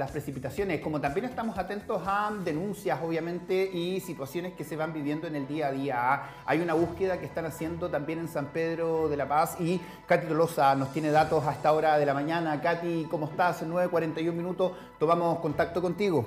las precipitaciones, como también estamos atentos a denuncias, obviamente, y situaciones que se van viviendo en el día a día. Hay una búsqueda que están haciendo también en San Pedro de la Paz y Katy Tolosa nos tiene datos a esta hora de la mañana. Katy, ¿cómo estás? En 9.41 minutos tomamos contacto contigo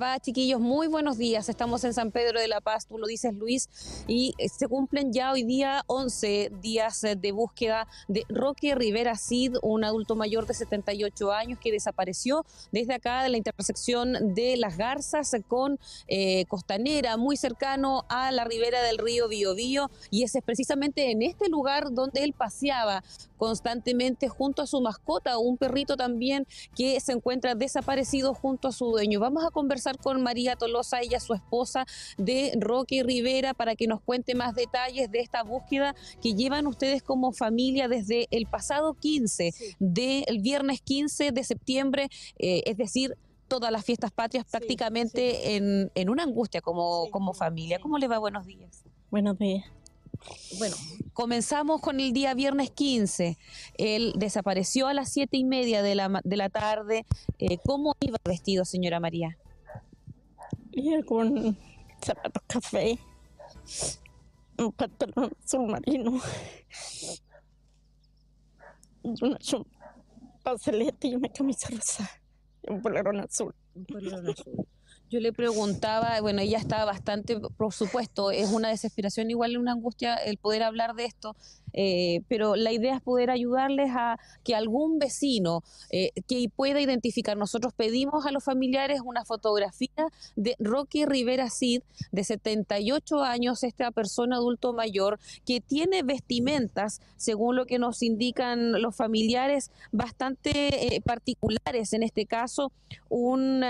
va, chiquillos? Muy buenos días. Estamos en San Pedro de la Paz, tú lo dices, Luis, y eh, se cumplen ya hoy día 11 días eh, de búsqueda de Roque Rivera Cid, un adulto mayor de 78 años que desapareció desde acá de la intersección de Las Garzas con eh, Costanera, muy cercano a la ribera del río Biobío, y ese es precisamente en este lugar donde él paseaba constantemente junto a su mascota, un perrito también que se encuentra desaparecido junto a su dueño. Vamos a conversar con María Tolosa, ella su esposa de Roque Rivera, para que nos cuente más detalles de esta búsqueda que llevan ustedes como familia desde el pasado 15, del viernes 15 de septiembre, eh, es decir, todas las fiestas patrias prácticamente En, una angustia como, familia. ¿Cómo le va? Buenos días. Buenos días. Bueno, comenzamos con el día viernes 15. Él desapareció a las siete y media de la, tarde. Eh, ¿Cómo iba vestido, señora María? y algún zapato café, un pantalón azul marino, una chumpa y una camisa rosa, un Un azul. Yo le preguntaba, bueno, ella estaba bastante, por supuesto, es una desesperación, igual una angustia el poder hablar de esto, eh, pero la idea es poder ayudarles a que algún vecino eh, que pueda identificar, nosotros pedimos a los familiares una fotografía de Rocky Rivera Cid, de 78 años, esta persona adulto mayor, que tiene vestimentas, según lo que nos indican los familiares, bastante eh, particulares, en este caso, un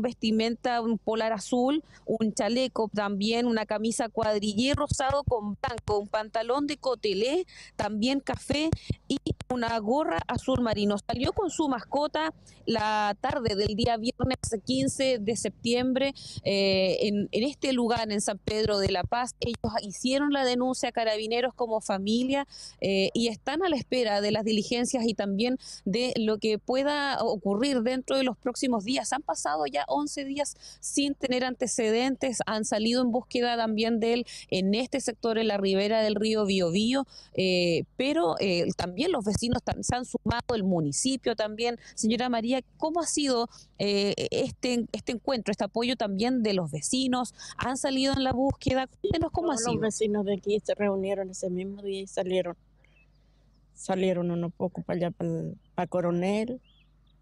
vestimenta, polar azul, un chaleco también, una camisa cuadrillé rosado con blanco, un pantalón de cotelé también café y una gorra azul marino. Salió con su mascota la tarde del día viernes 15 de septiembre eh, en, este lugar, en San Pedro de la Paz. Ellos hicieron la denuncia a carabineros como familia eh, y están a la espera de las diligencias y también de lo que pueda ocurrir dentro de los próximos días. Han pasado ya 11 días sin tener antecedentes, han salido en búsqueda también de él en este sector, en la ribera del río Biobío. Eh, pero eh, también los vecinos se han sumado, el municipio también. Señora María, ¿cómo ha sido eh, este, este encuentro, este apoyo también de los vecinos? ¿Han salido en la búsqueda? cómo ha sido. Los vecinos de aquí se reunieron ese mismo día y salieron. Salieron unos pocos para allá, para, para Coronel,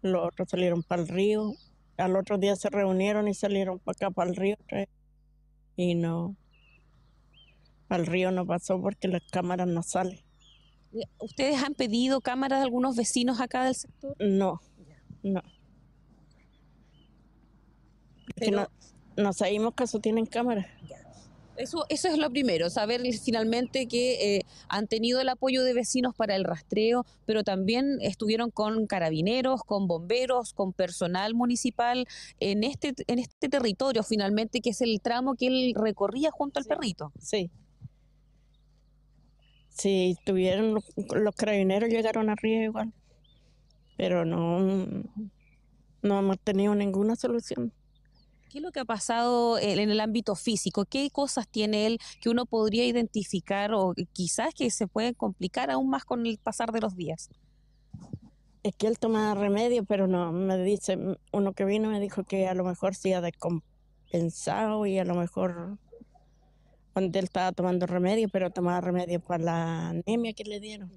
los otros salieron para el río, al otro día se reunieron y salieron para acá, para el río, y no, al río no pasó porque las cámaras no salen. Eh, ¿Ustedes han pedido cámaras de algunos vecinos acá del sector? No, no. No, sabemos que eso tienen cámaras. Eso, es lo primero, saber finalmente que eh, han tenido el apoyo de vecinos para el rastreo, pero también estuvieron con carabineros, con bomberos, con personal municipal en este, en este territorio finalmente, que es el tramo que él recorría junto al perrito. Sí si tuvieron los, carabineros llegaron arriba igual, pero no, no hemos tenido ninguna solución. ¿Qué es lo que ha pasado en el ámbito físico? ¿Qué cosas tiene él que uno podría identificar o quizás que se puede complicar aún más con el pasar de los días? Es que él toma remedio, pero no, me dice, uno que vino me dijo que a lo mejor se ha descompensado y a lo mejor él estaba tomando remedio, pero tomaba remedio para la anemia que le dieron.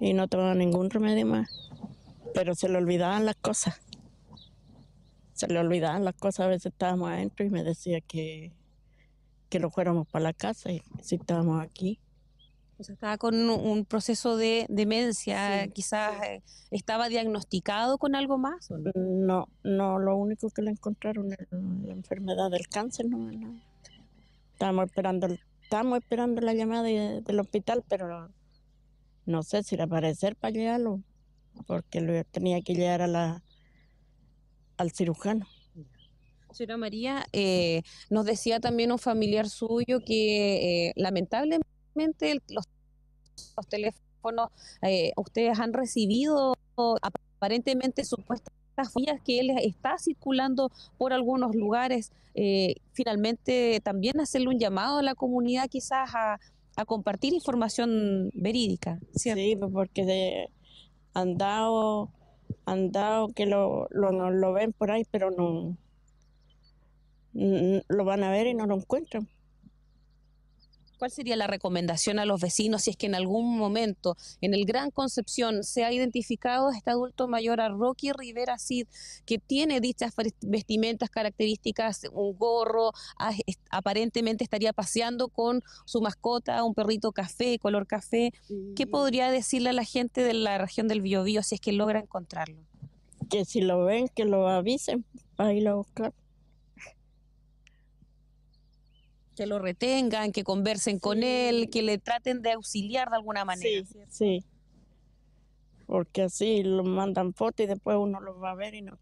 Y no tomaba ningún remedio más. Pero se le olvidaban las cosas. Se le olvidaban las cosas. A veces estábamos adentro y me decía que, que lo fuéramos para la casa y si estábamos aquí. estaba con un proceso de demencia, quizás eh, estaba diagnosticado con algo más. no? no, lo único que le encontraron la enfermedad del cáncer, no, no. Estamos esperando, estamos esperando la llamada del hospital, pero no sé si era aparecer para llegarlo, porque lo tenía que llegar a la, al cirujano. Señora María, eh, nos decía también un familiar suyo que eh, lamentablemente los, los teléfonos, eh, ustedes han recibido aparentemente supuestamente estas que él está circulando por algunos lugares, eh, finalmente también hacerle un llamado a la comunidad quizás a, compartir información verídica. ¿cierto? Sí, pues, porque han dado, que lo, lo, lo ven por ahí, pero no lo van a ver y no lo encuentran. ¿Cuál sería la recomendación a los vecinos si es que en algún momento en el Gran Concepción se ha identificado a este adulto mayor, a Rocky Rivera Cid, que tiene dichas vestimentas características, un gorro, aparentemente estaría paseando con su mascota, un perrito café, color café? ¿Qué mm. podría decirle a la gente de la región del Biobío si es que logra encontrarlo? Que si lo ven, que lo avisen, ahí lo buscan. que lo retengan, que conversen con él, que le traten de auxiliar de alguna manera. Sí, sí. Porque así lo mandan foto y después uno lo va a ver y no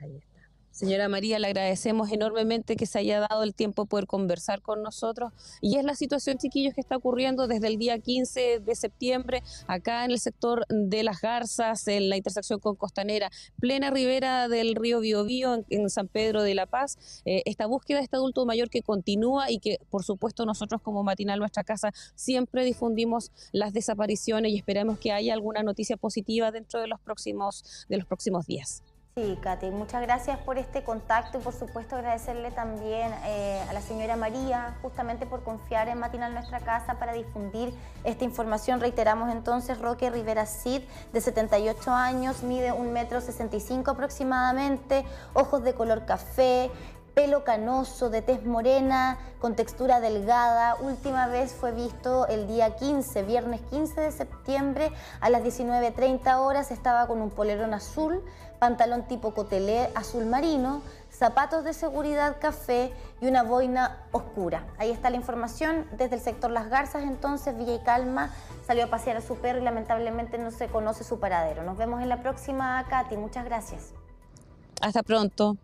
Ahí está. Señora María, le agradecemos enormemente que se haya dado el tiempo de poder conversar con nosotros. Y es la situación, chiquillos, que está ocurriendo desde el día 15 de septiembre, acá en el sector de Las Garzas, en la intersección con Costanera, plena ribera del río Biobío, en, en San Pedro de la Paz. Eh, esta búsqueda de este adulto mayor que continúa y que, por supuesto, nosotros como Matinal Nuestra Casa siempre difundimos las desapariciones y esperamos que haya alguna noticia positiva dentro de los próximos, de los próximos días. Sí, Katy, muchas gracias por este contacto y por supuesto agradecerle también eh, a la señora María justamente por confiar en Matinal Nuestra Casa para difundir esta información. Reiteramos entonces, Roque Rivera Cid, de 78 años, mide un metro 65 aproximadamente, ojos de color café, pelo canoso, de tez morena, con textura delgada. Última vez fue visto el día 15, viernes 15 de septiembre a las 19.30 horas. Estaba con un polerón azul, pantalón tipo cotelé azul marino, zapatos de seguridad café y una boina oscura. Ahí está la información desde el sector Las Garzas, entonces Villa y Calma salió a pasear a su perro y lamentablemente no se conoce su paradero. Nos vemos en la próxima, Katy. Muchas gracias. Hasta pronto.